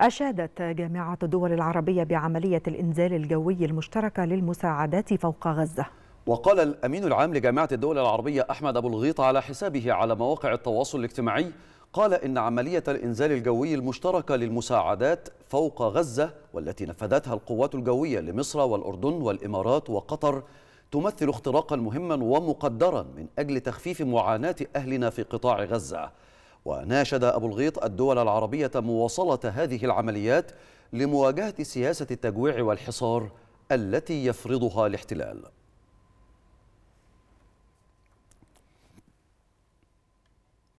أشادت جامعة الدول العربية بعملية الإنزال الجوي المشتركة للمساعدات فوق غزة وقال الأمين العام لجامعة الدول العربية أحمد أبو الغيط على حسابه على مواقع التواصل الاجتماعي قال إن عملية الإنزال الجوي المشتركة للمساعدات فوق غزة والتي نفذتها القوات الجوية لمصر والأردن والإمارات وقطر تمثل اختراقا مهما ومقدرا من أجل تخفيف معاناة أهلنا في قطاع غزة وناشد أبو الغيط الدول العربية مواصلة هذه العمليات لمواجهة سياسة التجويع والحصار التي يفرضها الاحتلال